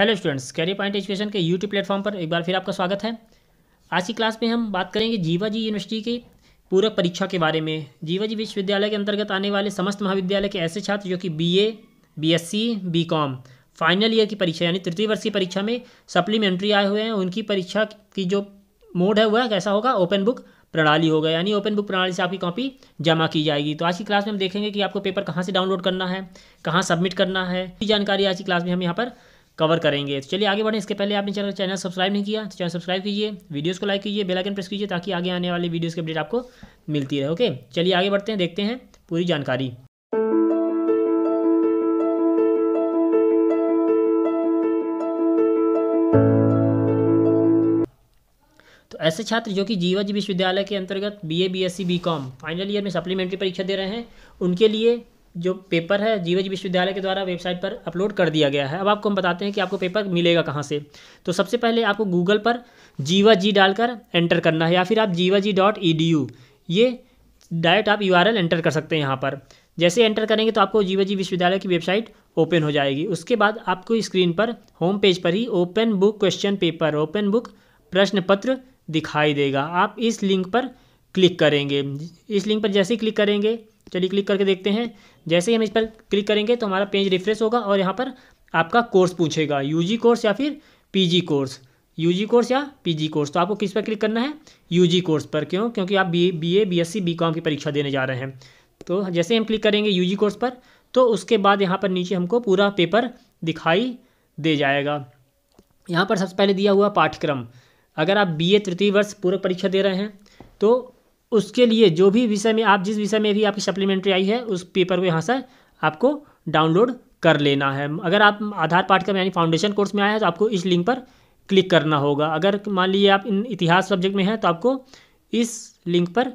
hello students career point education के YouTube platform पर एक बार फिर आपका स्वागत है आज की क्लास में हम बात करेंगे जीवा जी यूनिवर्सिटी की पूरक परीक्षा के बारे में जीवा जी विश्वविद्यालय के अंतर्गत आने वाले समस्त महाविद्यालय के ऐसे छात्र जो कि BA, BSc, BCom final year की परीक्षा यानी तृतीय वर्ष की परीक्षा में सप्लीमेंट्री आए हुए हैं उनकी परीक्षा की जो मोड है वह कैसा होगा ओपन बुक प्रणाली होगा यानी ओपन बुक प्रणाली से आपकी कॉपी जमा की जाएगी तो आज की क्लास में हम देखेंगे कि आपको पेपर कहाँ से डाउनलोड करना है कहाँ सबमिट करना है जानकारी आज की क्लास में हम यहाँ पर कवर करेंगे तो चलिए आगे बढ़ें इसके पहले आपने चैनल चैनल सब्सक्राइब नहीं किया तो चैनल सब्सक्राइब कीजिए वीडियोस को लाइक कीजिए बेल आइकन प्रेस कीजिए ताकि आगे आने वाली वीडियोस की अपडेट आपको मिलती रहे ओके चलिए आगे बढ़ते हैं देखते हैं पूरी जानकारी तो ऐसे छात्र जो कि जीवाजी विश्वविद्यालय के अंतर्गत BA BSc BCom final year में सप्लीमेंट्री परीक्षा दे रहे हैं उनके लिए जो पेपर है जीवज विश्वविद्यालय के द्वारा वेबसाइट पर अपलोड कर दिया गया है अब आपको हम बताते हैं कि आपको पेपर मिलेगा कहाँ से तो सबसे पहले आपको गूगल पर जीवा जी डालकर एंटर करना है या फिर आप Jiwaji dot E D U ये डायरेक्ट आप यू आर एल एंटर कर सकते हैं यहाँ पर जैसे एंटर करेंगे तो आपको जीवा जी विश्वविद्यालय की वेबसाइट ओपन हो जाएगी उसके बाद आपको स्क्रीन पर होम पेज पर ही open book question paper open book प्रश्न पत्र दिखाई देगा आप इस लिंक पर क्लिक करेंगे इस लिंक पर जैसे ही क्लिक करेंगे चलिए क्लिक करके देखते हैं जैसे ही हम इस पर क्लिक करेंगे तो हमारा पेज रिफ्रेश होगा और यहाँ पर आपका कोर्स पूछेगा यूजी कोर्स या फिर पीजी कोर्स यूजी कोर्स या पीजी कोर्स तो आपको किस पर क्लिक करना है यूजी कोर्स पर क्यों क्योंकि आप बी ए बी की परीक्षा देने जा रहे हैं तो जैसे हम क्लिक करेंगे यू कोर्स पर तो उसके बाद यहाँ पर नीचे हमको पूरा पेपर दिखाई दे जाएगा यहाँ पर सबसे पहले दिया हुआ पाठ्यक्रम अगर आप बीए तृतीय वर्ष पूर्व परीक्षा दे रहे हैं तो उसके लिए जो भी विषय में आप जिस विषय में भी आपकी सप्लीमेंट्री आई है उस पेपर को यहाँ से आपको डाउनलोड कर लेना है अगर आप आधार का यानी फाउंडेशन कोर्स में आए हैं तो आपको इस लिंक पर क्लिक करना होगा अगर मान लीजिए आप इन इतिहास सब्जेक्ट में हैं तो आपको इस लिंक पर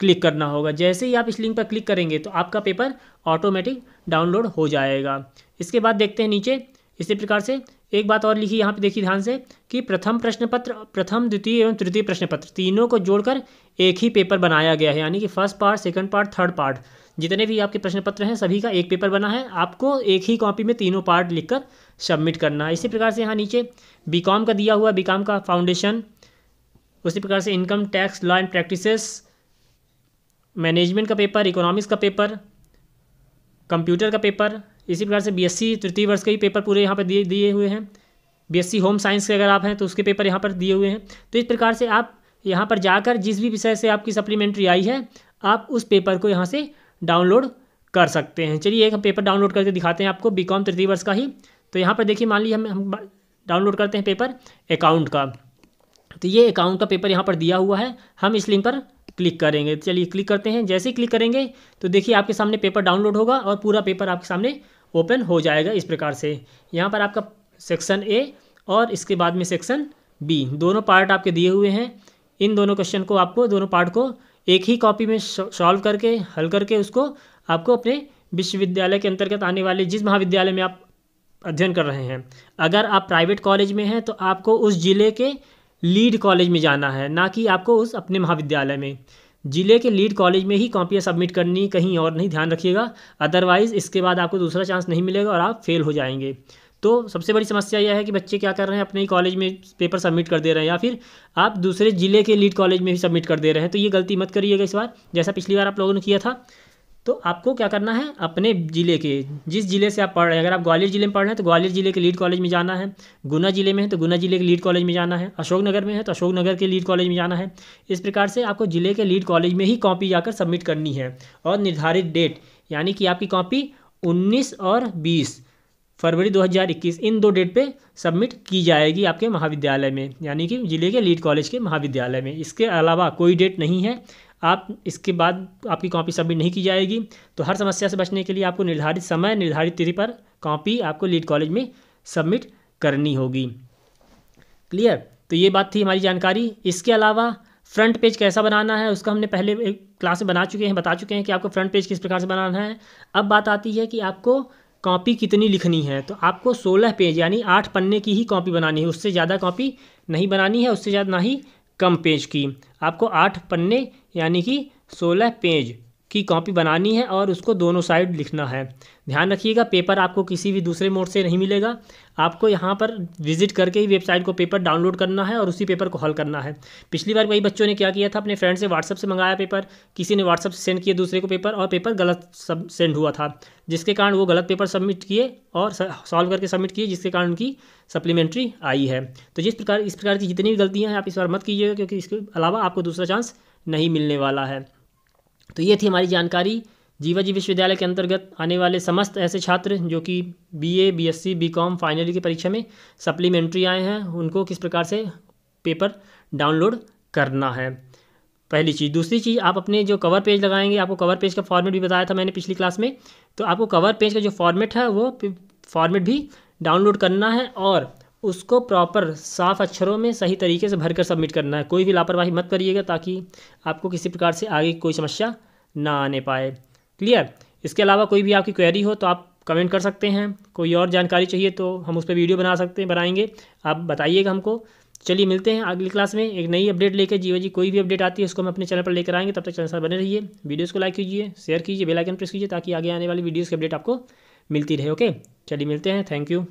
क्लिक करना होगा जैसे ही आप इस लिंक पर क्लिक करेंगे तो आपका पेपर ऑटोमेटिक डाउनलोड हो जाएगा इसके बाद देखते हैं नीचे इसी प्रकार से एक बात और लिखी यहाँ पे देखिए ध्यान से कि प्रथम प्रश्न पत्र प्रथम द्वितीय एवं तृतीय प्रश्न पत्र तीनों को जोड़कर एक ही पेपर बनाया गया है यानी कि first part second part third part जितने भी आपके प्रश्न पत्र हैं सभी का एक पेपर बना है आपको एक ही कॉपी में तीनों पार्ट लिखकर सबमिट करना है इसी प्रकार से यहाँ नीचे बी का दिया हुआ बी का फाउंडेशन उसी प्रकार से income tax law and practice management का पेपर इकोनॉमिक्स का पेपर कंप्यूटर का पेपर इसी प्रकार से बीएससी तृतीय वर्ष के ही पेपर पूरे यहाँ पर दिए दिए हुए हैं बीएससी होम साइंस के अगर आप हैं तो उसके पेपर यहाँ पर दिए हुए हैं तो इस प्रकार से आप यहाँ पर जाकर जिस भी विषय से आपकी सप्लीमेंट्री आई है आप उस पेपर को यहाँ से डाउनलोड कर सकते हैं चलिए एक हम पेपर डाउनलोड करके दिखाते हैं आपको बी कॉम तृतीय वर्ष का ही तो यहाँ पर देखिए मान लीजिए हम हम डाउनलोड करते हैं पेपर अकाउंट का तो ये अकाउंट का पेपर यहाँ पर दिया हुआ है हम इस लिंक पर क्लिक करेंगे चलिए क्लिक करते हैं जैसे ही क्लिक करेंगे तो देखिए आपके सामने पेपर डाउनलोड होगा और पूरा पेपर आपके सामने ओपन हो जाएगा इस प्रकार से यहाँ पर आपका सेक्शन ए और इसके बाद में सेक्शन बी दोनों पार्ट आपके दिए हुए हैं इन दोनों क्वेश्चन को आपको दोनों पार्ट को एक ही कॉपी में सॉल्व करके हल करके उसको आपको अपने विश्वविद्यालय के अंतर्गत आने वाले जिस महाविद्यालय में आप अध्ययन कर रहे हैं अगर आप प्राइवेट कॉलेज में हैं तो आपको उस ज़िले के लीड कॉलेज में जाना है ना कि आपको उस अपने महाविद्यालय में ज़िले के लीड कॉलेज में ही कॉपियाँ सबमिट करनी कहीं और नहीं ध्यान रखिएगा अदरवाइज़ इसके बाद आपको दूसरा चांस नहीं मिलेगा और आप फेल हो जाएंगे तो सबसे बड़ी समस्या यह है कि बच्चे क्या कर रहे हैं अपने ही कॉलेज में पेपर सबमिट कर दे रहे हैं या फिर आप दूसरे ज़िले के लीड कॉलेज में भी सबमिट कर दे रहे हैं तो ये गलती मत करिएगा इस बार जैसा पिछली बार आप लोगों ने किया था तो आपको क्या करना है अपने ज़िले के जिस ज़िले से आप पढ़ रहे हैं अगर आप ग्वालियर ज़िले में पढ़ रहे हैं तो ग्वालियर ज़िले के लीड कॉलेज में जाना है गुना ज़िले में है तो गुना ज़िले के लीड कॉलेज में जाना है अशोकनगर में है तो अशोकनगर के लीड कॉलेज में जाना है इस प्रकार से आपको ज़िले के लीड कॉलेज में ही कॉपी जाकर सबमिट करनी है और निर्धारित डेट यानी कि आपकी कॉपी उन्नीस और बीस फरवरी 2021 इन दो डेट पे सबमिट की जाएगी आपके महाविद्यालय में यानी कि ज़िले के लीड कॉलेज के महाविद्यालय में इसके अलावा कोई डेट नहीं है आप इसके बाद आपकी कॉपी सबमिट नहीं की जाएगी तो हर समस्या से बचने के लिए आपको निर्धारित समय निर्धारित तिथि पर कॉपी आपको लीड कॉलेज में सबमिट करनी होगी क्लियर तो ये बात थी हमारी जानकारी इसके अलावा फ्रंट पेज कैसा बनाना है उसका हमने पहले क्लास में बना चुके हैं बता चुके हैं कि आपको फ्रंट पेज किस प्रकार से बनाना है अब बात आती है कि आपको कॉपी कितनी लिखनी है तो आपको सोलह पेज यानी आठ पन्ने की ही कॉपी बनानी है उससे ज़्यादा कॉपी नहीं बनानी है उससे ज़्यादा ना ही कम पेज की आपको आठ पन्ने यानी कि सोलह पेज की कॉपी बनानी है और उसको दोनों साइड लिखना है ध्यान रखिएगा पेपर आपको किसी भी दूसरे मोड से नहीं मिलेगा आपको यहाँ पर विजिट करके ही वेबसाइट को पेपर डाउनलोड करना है और उसी पेपर को हल करना है पिछली बार वही बच्चों ने क्या किया था अपने फ्रेंड से व्हाट्सअप से मंगाया पेपर किसी ने व्हाट्सअप से सेंड किया दूसरे को पेपर और पेपर गलत सब सेंड हुआ था जिसके कारण वो गलत पेपर सबमिट किए और सॉल्व करके सबमिट किए जिसके कारण उनकी सप्लीमेंट्री आई है तो जिस प्रकार इस प्रकार की जितनी भी गलतियाँ हैं आप इस बार मत कीजिएगा क्योंकि इसके अलावा आपको दूसरा चांस नहीं मिलने वाला है तो ये थी हमारी जानकारी जीवाजी विश्वविद्यालय के अंतर्गत आने वाले समस्त ऐसे छात्र जो कि BA, BSc, BCom final year की परीक्षा में सप्लीमेंट्री आए हैं उनको किस प्रकार से पेपर डाउनलोड करना है पहली चीज़ दूसरी चीज़ आप अपने जो कवर पेज लगाएंगे आपको कवर पेज का फॉर्मेट भी बताया था मैंने पिछली क्लास में तो आपको कवर पेज का जो फॉर्मेट है वो फॉर्मेट भी डाउनलोड करना है और उसको प्रॉपर साफ अक्षरों में सही तरीके से भर कर सबमिट करना है कोई भी लापरवाही मत करिएगा ताकि आपको किसी प्रकार से आगे कोई समस्या ना आने पाए क्लियर इसके अलावा कोई भी आपकी क्वेरी हो तो आप कमेंट कर सकते हैं कोई और जानकारी चाहिए तो हम उस पर वीडियो बना सकते हैं बनाएंगे आप बताइएगा हमको चलिए मिलते हैं अगली क्लास में एक नई अपडेट लेकर जीवा जी कोई भी अपडेट आती है उसको हम अपने चैनल पर लेकर आएंगे तब तक चैनल बने रहिए वीडियोज़ को लाइक कीजिए शेयर कीजिए बेलाइकन प्रेस कीजिए ताकि आगे आने वाली वीडियोज़ की अपडेट आपको मिलती रहे ओके चलिए मिलते हैं थैंक यू